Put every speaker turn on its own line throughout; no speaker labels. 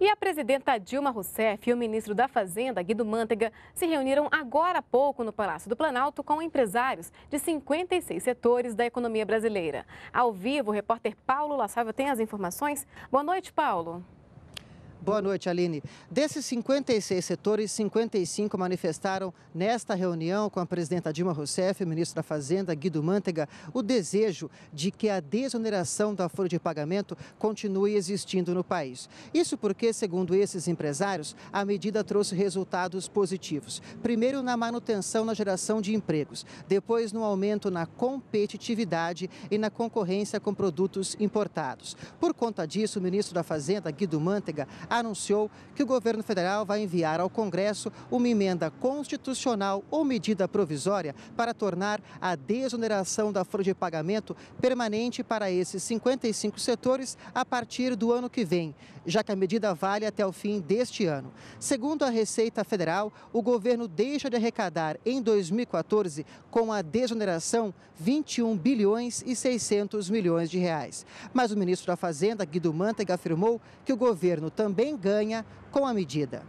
E a presidenta Dilma Rousseff e o ministro da Fazenda, Guido Mantega, se reuniram agora há pouco no Palácio do Planalto com empresários de 56 setores da economia brasileira. Ao vivo, o repórter Paulo La tem as informações. Boa noite, Paulo.
Boa noite, Aline. Desses 56 setores, 55 manifestaram nesta reunião com a presidenta Dilma Rousseff e o ministro da Fazenda, Guido Mantega, o desejo de que a desoneração da folha de pagamento continue existindo no país. Isso porque, segundo esses empresários, a medida trouxe resultados positivos. Primeiro, na manutenção na geração de empregos, depois, no aumento na competitividade e na concorrência com produtos importados. Por conta disso, o ministro da Fazenda, Guido Mantega, anunciou que o governo federal vai enviar ao Congresso uma emenda constitucional ou medida provisória para tornar a desoneração da folha de pagamento permanente para esses 55 setores a partir do ano que vem, já que a medida vale até o fim deste ano. Segundo a Receita Federal, o governo deixa de arrecadar em 2014 com a desoneração 21 bilhões e 600 milhões de reais. Mas o ministro da Fazenda, Guido Mantega, afirmou que o governo também também ganha com a medida.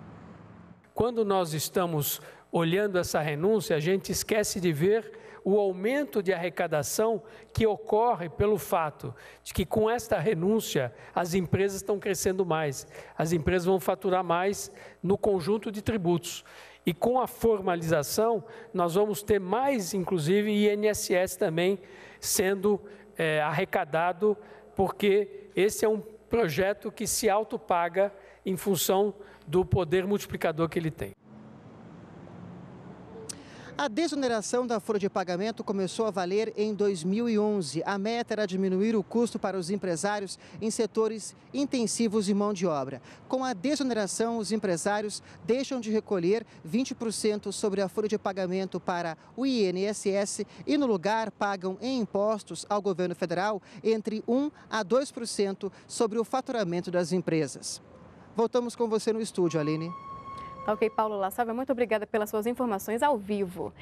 Quando nós estamos olhando essa renúncia, a gente esquece de ver o aumento de arrecadação que ocorre pelo fato de que com esta renúncia as empresas estão crescendo mais, as empresas vão faturar mais no conjunto de tributos. E com a formalização, nós vamos ter mais, inclusive, INSS também sendo é, arrecadado, porque esse é um projeto que se autopaga em função do poder multiplicador que ele tem.
A desoneração da folha de pagamento começou a valer em 2011. A meta era diminuir o custo para os empresários em setores intensivos de mão de obra. Com a desoneração, os empresários deixam de recolher 20% sobre a folha de pagamento para o INSS e, no lugar, pagam em impostos ao governo federal entre 1% a 2% sobre o faturamento das empresas. Voltamos com você no estúdio, Aline.
Ok, Paulo La muito obrigada pelas suas informações ao vivo.